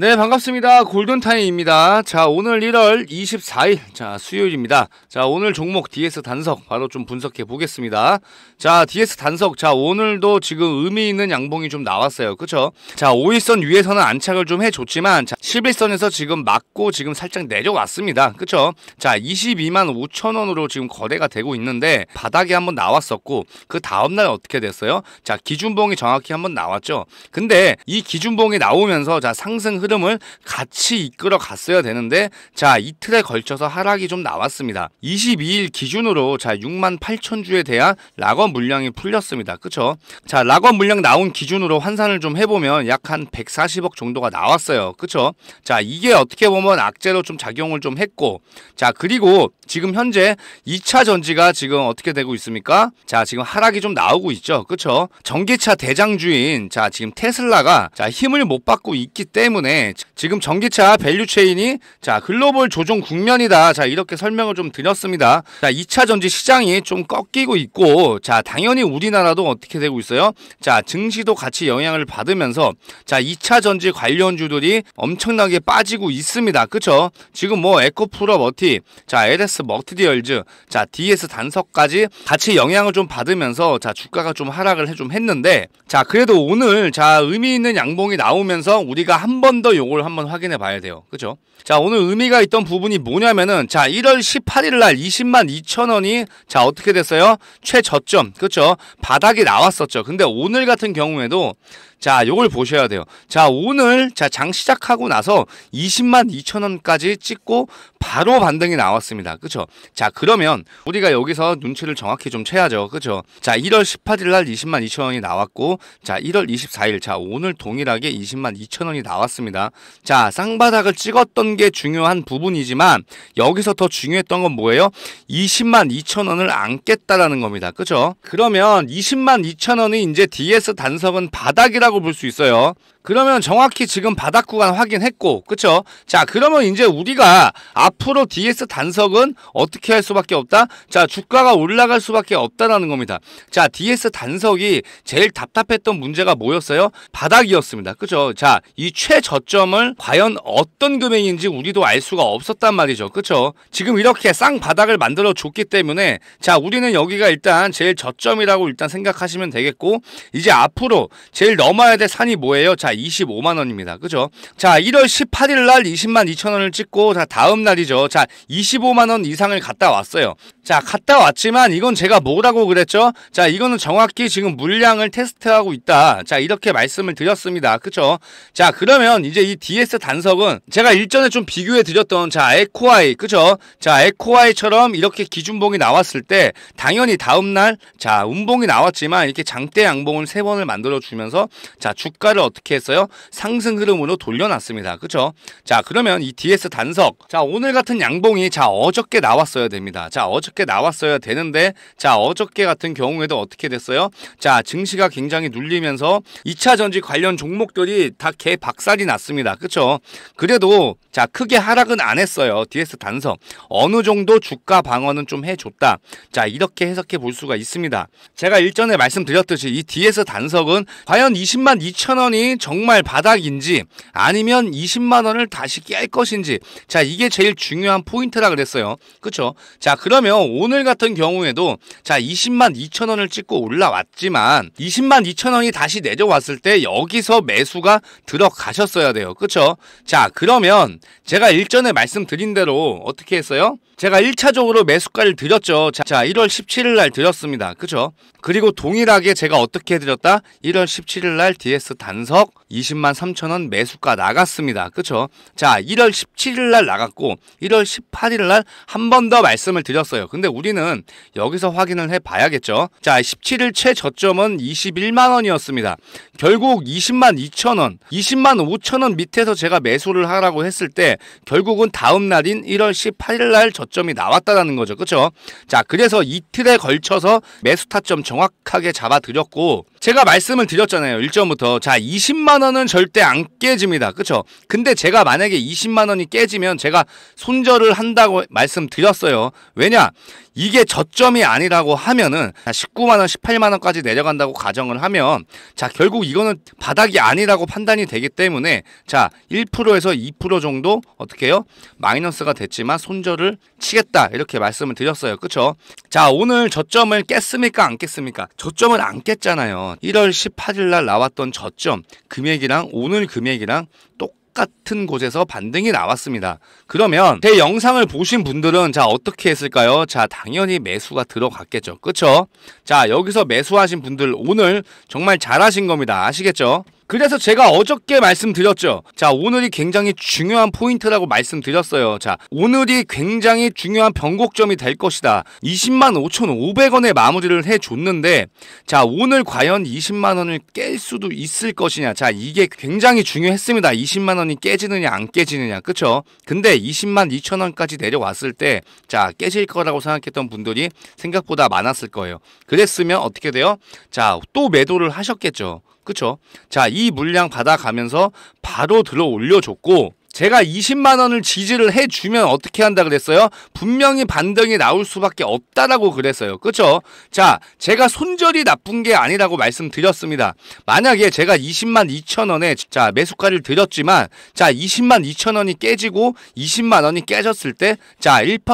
네, 반갑습니다. 골든타임입니다. 자, 오늘 1월 24일, 자, 수요일입니다. 자, 오늘 종목 DS 단석 바로 좀 분석해 보겠습니다. 자, DS 단석, 자, 오늘도 지금 의미 있는 양봉이 좀 나왔어요. 그쵸? 자, 5일선 위에서는 안착을 좀 해줬지만, 자, 11선에서 지금 맞고 지금 살짝 내려왔습니다. 그쵸? 자, 22만 5천원으로 지금 거래가 되고 있는데, 바닥에 한번 나왔었고, 그 다음날 어떻게 됐어요? 자, 기준봉이 정확히 한번 나왔죠? 근데 이 기준봉이 나오면서, 자, 상승 흐 흐름을 같이 이끌어 갔어야 되는데 자 이틀에 걸쳐서 하락이 좀 나왔습니다. 22일 기준으로 자 6만 8천 주에 대한 락업 물량이 풀렸습니다. 그쵸? 자 락업 물량 나온 기준으로 환산을 좀 해보면 약 한 140억 정도가 나왔어요. 그쵸? 자 이게 어떻게 보면 악재로 좀 작용을 좀 했고 자 그리고 지금 현재 2차 전지가 지금 어떻게 되고 있습니까? 자 지금 하락이 좀 나오고 있죠. 그쵸? 전기차 대장주인 자 지금 테슬라가 자 힘을 못 받고 있기 때문에 지금 전기차 밸류체인이 자 글로벌 조정 국면이다. 자 이렇게 설명을 좀 드렸습니다. 자 2차 전지 시장이 좀 꺾이고 있고 자 당연히 우리나라도 어떻게 되고 있어요? 자 증시도 같이 영향을 받으면서 자 2차 전지 관련주들이 엄청나게 빠지고 있습니다. 그쵸? 지금 뭐 에코프로 머티, 자 LS 머티디얼즈, 자 DS 단석까지 같이 영향을 좀 받으면서 자 주가가 좀 하락을 좀 했는데 자 그래도 오늘 자 의미 있는 양봉이 나오면서 우리가 한번더 캘린더 용어를 한번 확인해 봐야 돼요. 그죠? 자, 오늘 의미가 있던 부분이 뭐냐면은 자, 1월 18일 날 20만 2천 원이 자, 어떻게 됐어요? 최저점. 그렇죠? 바닥이 나왔었죠. 근데 오늘 같은 경우에도 자, 요걸 보셔야 돼요. 자, 오늘 자, 장 시작하고 나서 20만 2천 원까지 찍고 바로 반등이 나왔습니다. 그쵸? 자, 그러면 우리가 여기서 눈치를 정확히 좀 채야죠. 그쵸? 자, 1월 18일 날 20만 2천 원이 나왔고 자, 1월 24일 자, 오늘 동일하게 20만 2천 원이 나왔습니다. 자, 쌍바닥을 찍었던 게 중요한 부분이지만 여기서 더 중요했던 건 뭐예요? 20만 2천 원을 안 깼다라는 겁니다. 그쵸? 그러면 20만 2천 원이 이제 DS 단석은 바닥이라 한다고 볼 수 있어요. 그러면 정확히 지금 바닥 구간 확인했고 그쵸? 자 그러면 이제 우리가 앞으로 DS 단석은 어떻게 할 수밖에 없다? 자 주가가 올라갈 수밖에 없다라는 겁니다. 자 DS 단석이 제일 답답했던 문제가 뭐였어요? 바닥이었습니다. 그쵸? 자이 최저점을 과연 어떤 금액인지 우리도 알 수가 없었단 말이죠. 그쵸? 지금 이렇게 쌍바닥을 만들어 줬기 때문에 자 우리는 여기가 일단 제일 저점이라고 일단 생각하시면 되겠고 이제 앞으로 제일 넘어야 될 산이 뭐예요? 자 25만 원입니다. 그죠? 자, 1월 18일 날 20만 2천 원을 찍고 자, 다음 날이죠. 자, 25만 원 이상을 갔다 왔어요. 자, 갔다 왔지만 이건 제가 뭐라고 그랬죠? 자, 이거는 정확히 지금 물량을 테스트하고 있다. 자, 이렇게 말씀을 드렸습니다. 그죠? 자, 그러면 이제 이 DS 단석은 제가 일전에 좀 비교해 드렸던 자, 에코아이. 그죠? 자, 에코아이처럼 이렇게 기준봉이 나왔을 때 당연히 다음 날 자, 운봉이 나왔지만 이렇게 장대 양봉을 세 번을 만들어 주면서 자, 주가를 어떻게 했어? 했어요? 상승 흐름으로 돌려놨습니다. 그쵸? 자 그러면 이 DS 단석 자 오늘 같은 양봉이 자 어저께 나왔어야 됩니다. 자 어저께 나왔어야 되는데 자 어저께 같은 경우에도 어떻게 됐어요? 자 증시가 굉장히 눌리면서 2차 전지 관련 종목들이 다 개 박살이 났습니다. 그쵸? 그래도 자 크게 하락은 안 했어요. DS 단석 어느 정도 주가 방어는 좀 해줬다. 자 이렇게 해석해 볼 수가 있습니다. 제가 일전에 말씀드렸듯이 이 DS 단석은 과연 20만 2천 원이 정말 바닥인지 아니면 20만 원을 다시 깰 것인지 자 이게 제일 중요한 포인트라 그랬어요. 그쵸자 그러면 오늘 같은 경우에도 자 20만 2천 원을 찍고 올라왔지만 20만 2천 원이 다시 내려왔을 때 여기서 매수가 들어가셨어야 돼요. 그쵸자 그러면 제가 일전에 말씀드린 대로 어떻게 했어요? 제가 1차적으로 매수가를 드렸죠. 자, 1월 17일 날 드렸습니다. 그쵸 그리고 동일하게 제가 어떻게 드렸다? 1월 17일 날 DS 단석 20만 3천 원 매수가 나갔습니다. 그쵸? 자, 1월 17일 날 나갔고 1월 18일 날 한 번 더 말씀을 드렸어요. 근데 우리는 여기서 확인을 해 봐야겠죠. 자, 17일 최저점은 21만 원이었습니다. 결국 20만 2천 원, 20만 5천 원 밑에서 제가 매수를 하라고 했을 때 결국은 다음 날인 1월 18일 날 저점이 나왔다라는 거죠. 그쵸? 자, 그래서 이틀에 걸쳐서 매수 타점 정확하게 잡아드렸고 제가 말씀을 드렸잖아요. 1점부터. 자, 20만원은 절대 안 깨집니다. 그쵸? 근데 제가 만약에 20만원이 깨지면 제가 손절을 한다고 말씀드렸어요. 왜냐? 이게 저점이 아니라고 하면은 19만원, 18만원까지 내려간다고 가정을 하면 자, 결국 이거는 바닥이 아니라고 판단이 되기 때문에 자, 1%에서 2% 정도 어떻게 해요? 마이너스가 됐지만 손절을 치겠다. 이렇게 말씀을 드렸어요. 그쵸? 자, 오늘 저점을 깼습니까? 안 깼습니까? 저점을 안 깼잖아요. 보면 1월 18일 날 나왔던 저점 금액이랑 오늘 금액이랑 똑 같은 곳에서 반등이 나왔습니다. 그러면 제 영상을 보신 분들은 자 어떻게 했을까요? 자 당연히 매수가 들어갔겠죠. 그쵸? 자 여기서 매수하신 분들 오늘 정말 잘하신 겁니다. 아시겠죠? 그래서 제가 어저께 말씀드렸죠. 자, 오늘이 굉장히 중요한 포인트라고 말씀드렸어요. 자, 오늘이 굉장히 중요한 변곡점이 될 것이다. 20만 5,500원에 마무리를 해줬는데 자, 오늘 과연 20만 원을 깰 수도 있을 것이냐. 자, 이게 굉장히 중요했습니다. 20만 원이 깨지느냐 안 깨지느냐. 그쵸? 근데 20만 2천 원까지 내려왔을 때 자, 깨질 거라고 생각했던 분들이 생각보다 많았을 거예요. 그랬으면 어떻게 돼요? 자, 또 매도를 하셨겠죠. 그쵸? 자, 이 물량 받아가면서 바로 들어 올려줬고, 제가 20만 원을 지지를 해주면 어떻게 한다 그랬어요? 분명히 반등이 나올 수밖에 없다라고 그랬어요. 그쵸? 자, 제가 손절이 나쁜 게 아니라고 말씀드렸습니다. 만약에 제가 20만 2천 원에 자 매수가를 드렸지만 자 20만 2천 원이 깨지고 20만 원이 깨졌을 때 자 1%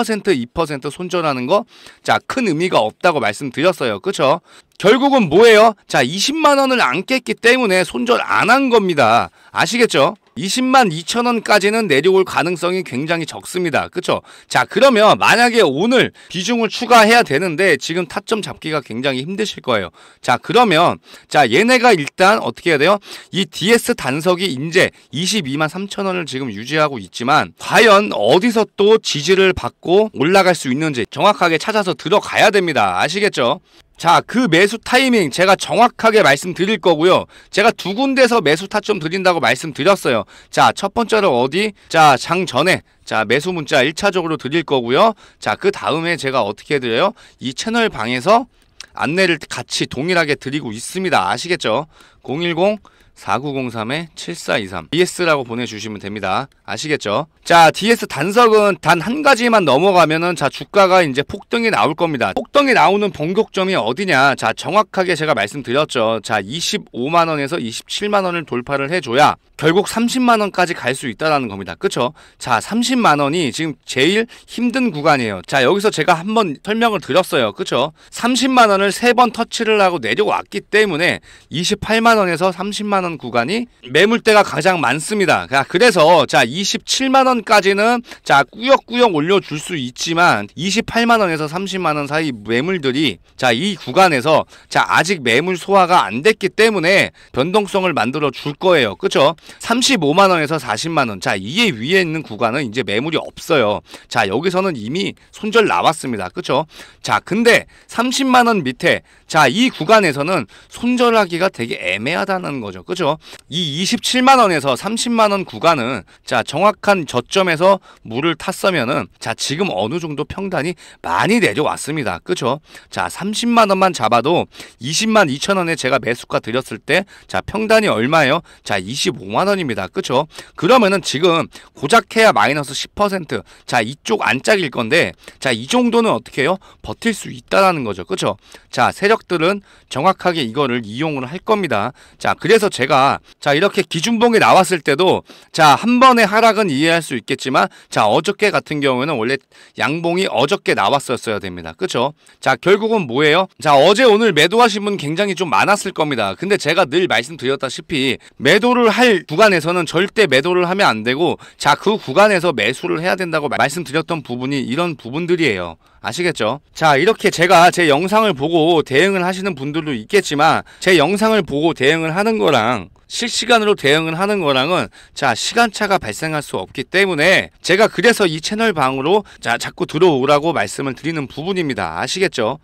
2% 손절하는 거 자 큰 의미가 없다고 말씀드렸어요. 그쵸? 결국은 뭐예요? 자, 20만 원을 안 깼기 때문에 손절 안 한 겁니다. 아시겠죠? 20만 2천 원까지는 내려올 가능성이 굉장히 적습니다. 그쵸? 자, 그러면 만약에 오늘 비중을 추가해야 되는데 지금 타점 잡기가 굉장히 힘드실 거예요. 자, 그러면 자, 얘네가 일단 어떻게 해야 돼요? 이 DS 단석이 인제 22만 3천 원을 지금 유지하고 있지만 과연 어디서 또 지지를 받고 올라갈 수 있는지 정확하게 찾아서 들어가야 됩니다. 아시겠죠? 자, 그 매수 타이밍 제가 정확하게 말씀드릴 거고요. 제가 두 군데서 매수 타점 드린다고 말씀드렸어요. 자, 첫번째로 어디? 자, 장 전에 자, 매수 문자 1차적으로 드릴 거고요. 자, 그 다음에 제가 어떻게 드려요? 이 채널 방에서 안내를 같이 동일하게 드리고 있습니다. 아시겠죠? 010 4903-7423 DS라고 보내주시면 됩니다. 아시겠죠? 자 DS 단석은 단 한 가지만 넘어가면은 자 주가가 이제 폭등이 나올 겁니다. 폭등이 나오는 본격점이 어디냐? 자 정확하게 제가 말씀드렸죠. 자 25만원에서 27만원을 돌파를 해줘야 결국 30만원까지 갈 수 있다라는 겁니다. 그쵸? 자 30만원이 지금 제일 힘든 구간이에요. 자 여기서 제가 한번 설명을 드렸어요. 그쵸? 30만원을 세 번 터치를 하고 내려왔기 때문에 28만원에서 30만원 1 7 구간이 매물대가 가장 많습니다. 그래서 자 27만원까지는 자 꾸역꾸역 올려줄 수 있지만 28만원에서 30만원 사이 매물들이 자 이 구간에서 자 아직 매물 소화가 안 됐기 때문에 변동성을 만들어 줄 거예요. 그쵸? 35만원에서 40만원 자 이에 위에 있는 구간은 이제 매물이 없어요. 자 여기서는 이미 손절 나왔습니다. 그쵸? 자 근데 30만원 밑에 자 이 구간에서는 손절하기가 되게 애매하다는 거죠. 그쵸? 크죠. 이 27만 원에서 30만 원 구간은 자 정확한 저점에서 물을 탔으면은 자 지금 어느 정도 평단이 많이 내려왔습니다. 그죠? 자 30만 원만 잡아도 20만 2천 원에 제가 매수가 드렸을 때자 평단이 얼마예요? 자 25만 원입니다. 그죠? 그러면은 지금 고작 해야 마이너스 10%자 이쪽 안짝일 건데 자이 정도는 어떻게 해요? 버틸 수 있다라는 거죠. 그죠? 자 세력들은 정확하게 이거를 이용을 할 겁니다. 자 그래서 제 제가 자 이렇게 기준봉이 나왔을 때도 자 한 번의 하락은 이해할 수 있겠지만 자 어저께 같은 경우에는 원래 양봉이 어저께 나왔었어야 됩니다. 그쵸? 자 결국은 뭐예요? 자 어제 오늘 매도하신 분 굉장히 좀 많았을 겁니다. 근데 제가 늘 말씀드렸다시피 매도를 할 구간에서는 절대 매도를 하면 안 되고 자 그 구간에서 매수를 해야 된다고 말씀드렸던 부분이 이런 부분들이에요. 아시겠죠? 자 이렇게 제가 제 영상을 보고 대응을 하시는 분들도 있겠지만 제 영상을 보고 대응을 하는 거랑 거랑 실시간으로 대응을 하는 거랑은 자 시간차가 발생할 수 없기 때문에 제가 그래서 이 채널 방으로 자 자꾸 들어오라고 말씀을 드리는 부분입니다 아시겠죠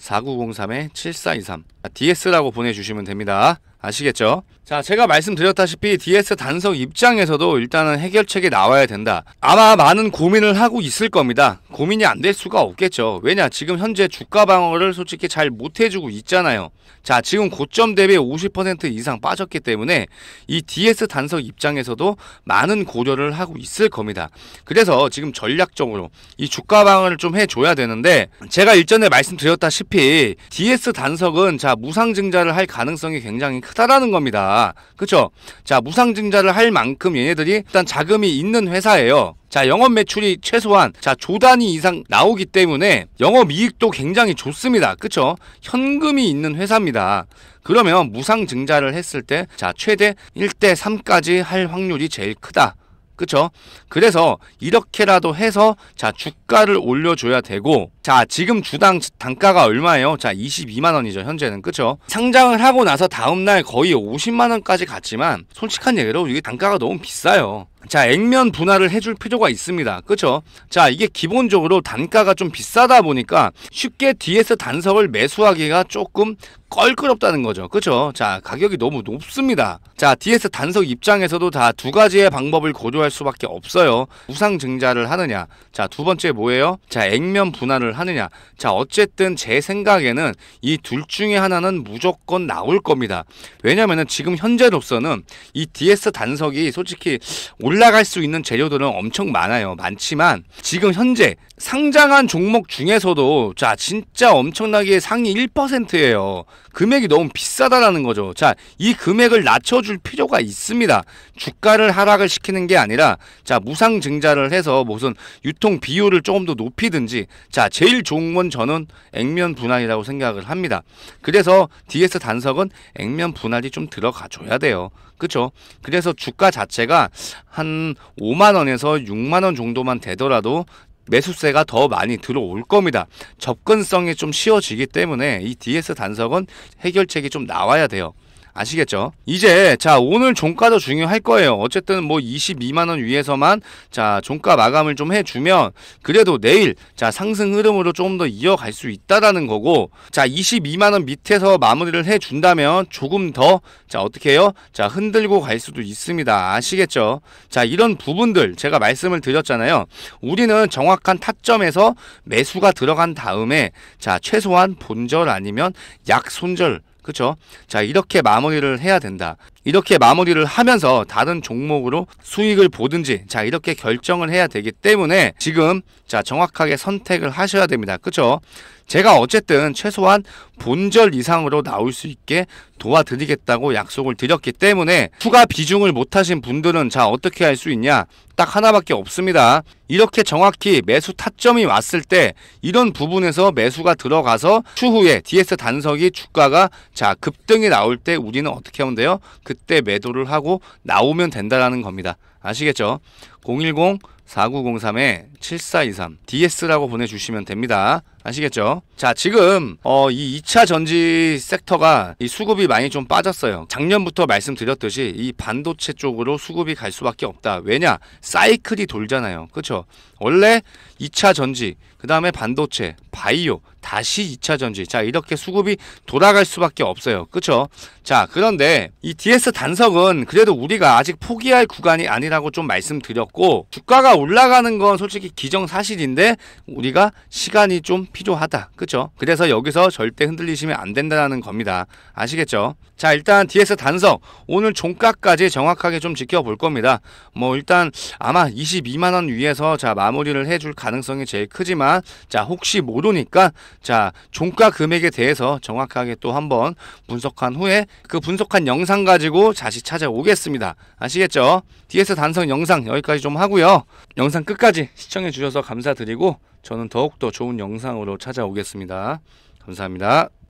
010-4903-7423 DS라고 보내주시면 됩니다 아시겠죠? 자, 제가 말씀드렸다시피 DS 단석 입장에서도 일단은 해결책이 나와야 된다. 아마 많은 고민을 하고 있을 겁니다. 고민이 안 될 수가 없겠죠. 왜냐, 지금 현재 주가 방어를 솔직히 잘 못해주고 있잖아요. 자, 지금 고점 대비 50% 이상 빠졌기 때문에 이 DS 단석 입장에서도 많은 고려를 하고 있을 겁니다. 그래서 지금 전략적으로 이 주가 방어를 좀 해줘야 되는데 제가 일전에 말씀드렸다시피 DS 단석은 자, 무상증자를 할 가능성이 굉장히 크다. 크다라는 겁니다. 그쵸? 자, 무상증자를 할 만큼 얘네들이 일단 자금이 있는 회사예요. 자 영업 매출이 최소한 자 조단위 이상 나오기 때문에 영업 이익도 굉장히 좋습니다 그쵸 현금이 있는 회사입니다 그러면 무상 증자를 했을 때 자 최대 1대 3까지 할 확률이 제일 크다 그쵸? 그래서 이렇게라도 해서 자 주가를 올려줘야 되고 자 지금 주당 단가가 얼마예요? 자 22만원이죠 현재는 그쵸? 상장을 하고 나서 다음날 거의 50만원까지 갔지만 솔직한 얘기로 이게 단가가 너무 비싸요 자, 액면 분할을 해줄 필요가 있습니다. 그쵸? 자, 이게 기본적으로 단가가 좀 비싸다 보니까 쉽게 DS 단석을 매수하기가 조금 껄끄럽다는 거죠. 그쵸? 자, 가격이 너무 높습니다. 자, DS 단석 입장에서도 다 두 가지의 방법을 고려할 수밖에 없어요. 우상 증자를 하느냐. 자, 두 번째 뭐예요? 자, 액면 분할을 하느냐. 자, 어쨌든 제 생각에는 이 둘 중에 하나는 무조건 나올 겁니다. 왜냐면은 지금 현재로서는 이 DS 단석이 솔직히 올 올라갈 수 있는 재료들은 엄청 많아요. 많지만 지금 현재 상장한 종목 중에서도 자 진짜 엄청나게 상위 1%예요. 금액이 너무 비싸다라는 거죠. 자, 이 금액을 낮춰줄 필요가 있습니다. 주가를 하락을 시키는 게 아니라 자 무상 증자를 해서 무슨 유통 비율을 조금 더 높이든지 자 제일 좋은 건 저는 액면 분할이라고 생각을 합니다. 그래서 DS 단석은 액면 분할이 좀 들어가줘야 돼요. 그쵸? 그래서 주가 자체가 한 5만원에서 6만원 정도만 되더라도 매수세가 더 많이 들어올 겁니다. 접근성이 좀 쉬워지기 때문에 이 DS 단석은 해결책이 좀 나와야 돼요. 아시겠죠? 이제 자 오늘 종가도 중요할 거예요. 어쨌든 뭐 22만 원 위에서만 자 종가 마감을 좀 해주면 그래도 내일 자 상승 흐름으로 조금 더 이어갈 수 있다라는 거고 자 22만 원 밑에서 마무리를 해준다면 조금 더 자 어떻게 해요? 자 흔들고 갈 수도 있습니다. 아시겠죠? 자 이런 부분들 제가 말씀을 드렸잖아요. 우리는 정확한 타점에서 매수가 들어간 다음에 자 최소한 본절 아니면 약 손절 그렇죠? 자 이렇게 마무리를 해야 된다. 이렇게 마무리를 하면서 다른 종목으로 수익을 보든지 자 이렇게 결정을 해야 되기 때문에 지금 자 정확하게 선택을 하셔야 됩니다. 그쵸? 제가 어쨌든 최소한 본절 이상으로 나올 수 있게 도와드리겠다고 약속을 드렸기 때문에 추가 비중을 못하신 분들은 자 어떻게 할 수 있냐 딱 하나밖에 없습니다 이렇게 정확히 매수 타점이 왔을 때 이런 부분에서 매수가 들어가서 추후에 DS 단석이 주가가 자 급등이 나올 때 우리는 어떻게 하면 돼요? 그 그때 매도를 하고 나오면 된다라는 겁니다. 아시겠죠? 010 4 9 0 3 7423 DS라고 보내주시면 됩니다. 아시겠죠? 자, 지금 어, 이 2차 전지 섹터가 이 수급이 많이 좀 빠졌어요. 작년부터 말씀드렸듯이 이 반도체 쪽으로 수급이 갈 수밖에 없다. 왜냐? 사이클이 돌잖아요. 그렇죠? 원래 2차 전지, 그다음에 반도체, 바이오, 다시 2차 전지. 자, 이렇게 수급이 돌아갈 수밖에 없어요. 그렇죠? 자, 그런데 이 DS 단석은 그래도 우리가 아직 포기할 구간이 아니라고 좀 말씀드렸고 주가가 올라가는 건 솔직히 기정사실인데 우리가 시간이 좀 필요하다. 그쵸? 그래서 여기서 절대 흔들리시면 안 된다는 겁니다. 아시겠죠? 자 일단 DS 단성 오늘 종가까지 정확하게 좀 지켜볼 겁니다. 뭐 일단 아마 22만원 위에서 자 마무리를 해줄 가능성이 제일 크지만 자 혹시 모르니까자 종가 금액에 대해서 정확하게 또 한번 분석한 후에 그 분석한 영상 가지고 다시 찾아오겠습니다. 아시겠죠? DS 단성 영상 여기까지 좀 하고요. 영상 끝까지 시청해주셔서 감사드리고 저는 더욱더 좋은 영상으로 찾아오겠습니다. 감사합니다.